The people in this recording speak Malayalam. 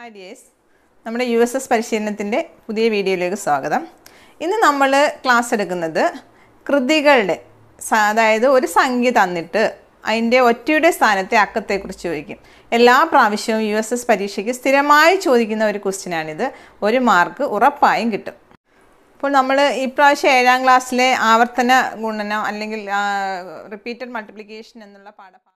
ഹായ് ഡിയേഴ്സ് നമ്മുടെ യു എസ് എസ് പരിശീലനത്തിൻ്റെ പുതിയ വീഡിയോയിലേക്ക് സ്വാഗതം ഇന്ന് നമ്മൾ ക്ലാസ് എടുക്കുന്നത് കൃതികളുടെ അതായത് ഒരു സംഖ്യ തന്നിട്ട് അതിൻ്റെ ഒറ്റയുടെ സ്ഥാനത്തെ അക്കത്തെക്കുറിച്ച് ചോദിക്കും എല്ലാ പ്രാവശ്യവും യു എസ് എസ് പരീക്ഷയ്ക്ക് സ്ഥിരമായി ചോദിക്കുന്ന ഒരു ക്വസ്റ്റ്യനാണിത് ഒരു മാർക്ക് ഉറപ്പായും കിട്ടും അപ്പോൾ നമ്മൾ ഇപ്രാവശ്യം ഏഴാം ക്ലാസ്സിലെ ആവർത്തന ഗുണനം അല്ലെങ്കിൽ റിപ്പീറ്റഡ് മൾട്ടിപ്ലിക്കേഷൻ എന്നുള്ള പാഠഭാഗം